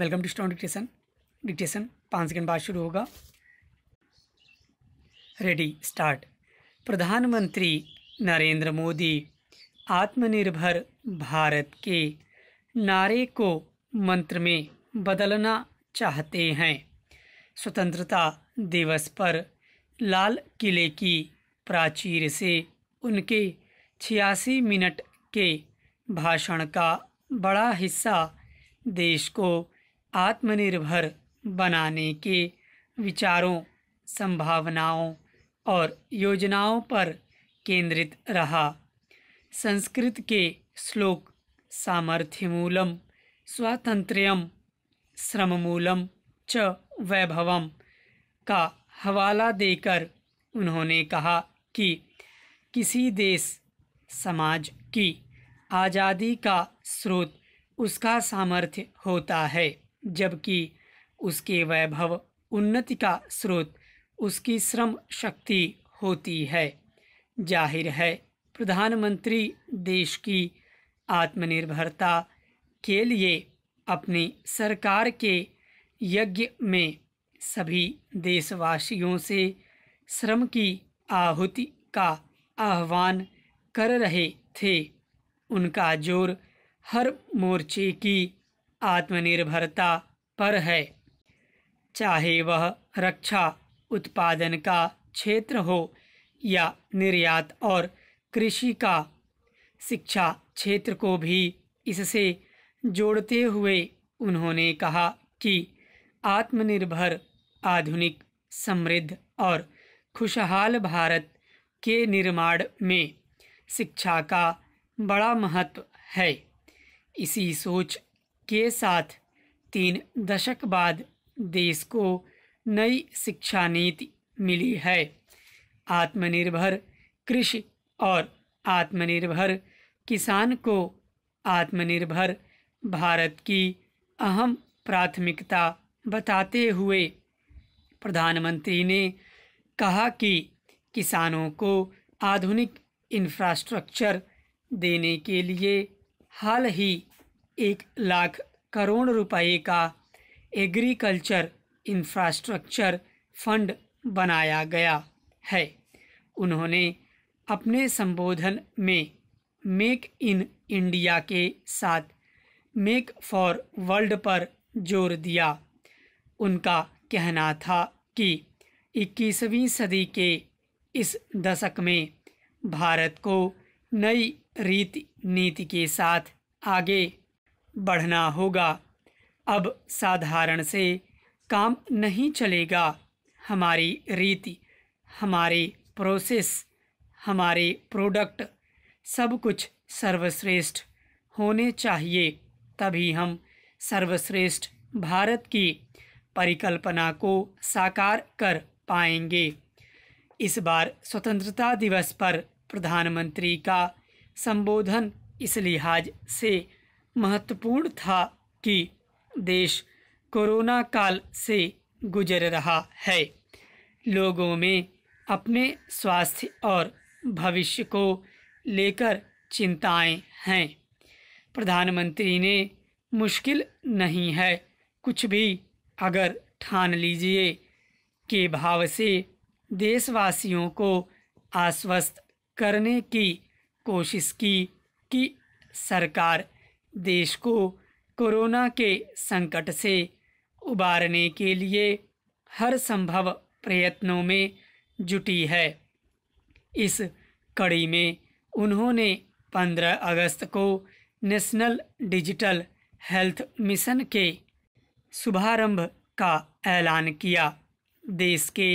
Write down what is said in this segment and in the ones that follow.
welcome to स्टॉन्ट dictation dictation पाँच second बाद शुरू होगा रेडी स्टार्ट प्रधानमंत्री नरेंद्र मोदी आत्मनिर्भर भारत के नारे को मंत्र में बदलना चाहते हैं स्वतंत्रता दिवस पर लाल किले की प्राचीर से उनके छियासी मिनट के भाषण का बड़ा हिस्सा देश को आत्मनिर्भर बनाने के विचारों संभावनाओं और योजनाओं पर केंद्रित रहा संस्कृत के श्लोक सामर्थ्यमूलम स्वातंत्र्यम श्रममूलम च वैभवम का हवाला देकर उन्होंने कहा कि किसी देश समाज की आज़ादी का स्रोत उसका सामर्थ्य होता है जबकि उसके वैभव उन्नति का स्रोत उसकी श्रम शक्ति होती है जाहिर है प्रधानमंत्री देश की आत्मनिर्भरता के लिए अपनी सरकार के यज्ञ में सभी देशवासियों से श्रम की आहुति का आह्वान कर रहे थे उनका जोर हर मोर्चे की आत्मनिर्भरता पर है चाहे वह रक्षा उत्पादन का क्षेत्र हो या निर्यात और कृषि का शिक्षा क्षेत्र को भी इससे जोड़ते हुए उन्होंने कहा कि आत्मनिर्भर आधुनिक समृद्ध और खुशहाल भारत के निर्माण में शिक्षा का बड़ा महत्व है इसी सोच के साथ तीन दशक बाद देश को नई शिक्षा नीति मिली है आत्मनिर्भर कृषि और आत्मनिर्भर किसान को आत्मनिर्भर भारत की अहम प्राथमिकता बताते हुए प्रधानमंत्री ने कहा कि किसानों को आधुनिक इंफ्रास्ट्रक्चर देने के लिए हाल ही एक लाख करोड़ रुपए का एग्रीकल्चर इंफ्रास्ट्रक्चर फंड बनाया गया है उन्होंने अपने संबोधन में मेक इन इंडिया के साथ मेक फॉर वर्ल्ड पर जोर दिया उनका कहना था कि 21वीं सदी के इस दशक में भारत को नई रीति नीति के साथ आगे बढ़ना होगा अब साधारण से काम नहीं चलेगा हमारी रीति हमारे प्रोसेस हमारे प्रोडक्ट सब कुछ सर्वश्रेष्ठ होने चाहिए तभी हम सर्वश्रेष्ठ भारत की परिकल्पना को साकार कर पाएंगे इस बार स्वतंत्रता दिवस पर प्रधानमंत्री का संबोधन इस लिहाज से महत्वपूर्ण था कि देश कोरोना काल से गुजर रहा है लोगों में अपने स्वास्थ्य और भविष्य को लेकर चिंताएं हैं प्रधानमंत्री ने मुश्किल नहीं है कुछ भी अगर ठान लीजिए के भाव से देशवासियों को आश्वस्त करने की कोशिश की कि सरकार देश को कोरोना के संकट से उबारने के लिए हर संभव प्रयत्नों में जुटी है इस कड़ी में उन्होंने 15 अगस्त को नेशनल डिजिटल हेल्थ मिशन के शुभारंभ का ऐलान किया देश के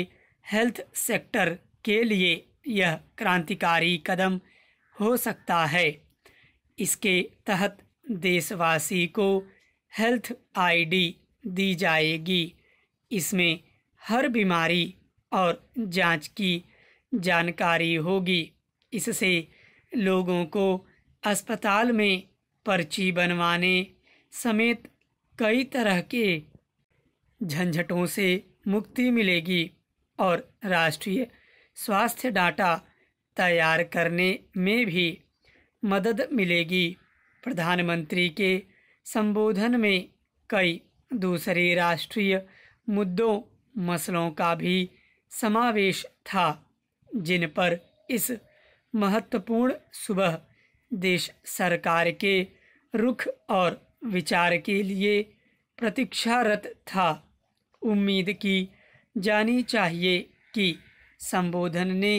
हेल्थ सेक्टर के लिए यह क्रांतिकारी कदम हो सकता है इसके तहत देशवासी को हेल्थ आईडी दी जाएगी इसमें हर बीमारी और जांच की जानकारी होगी इससे लोगों को अस्पताल में पर्ची बनवाने समेत कई तरह के झंझटों से मुक्ति मिलेगी और राष्ट्रीय स्वास्थ्य डाटा तैयार करने में भी मदद मिलेगी प्रधानमंत्री के संबोधन में कई दूसरे राष्ट्रीय मुद्दों मसलों का भी समावेश था जिन पर इस महत्वपूर्ण सुबह देश सरकार के रुख और विचार के लिए प्रतीक्षारत था उम्मीद की जानी चाहिए कि संबोधन ने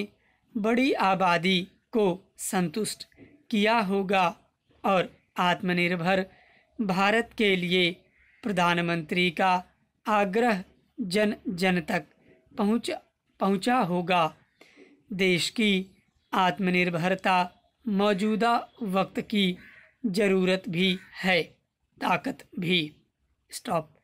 बड़ी आबादी को संतुष्ट किया होगा और आत्मनिर्भर भारत के लिए प्रधानमंत्री का आग्रह जन जन तक पहुँच पहुँचा होगा देश की आत्मनिर्भरता मौजूदा वक्त की ज़रूरत भी है ताकत भी स्टॉप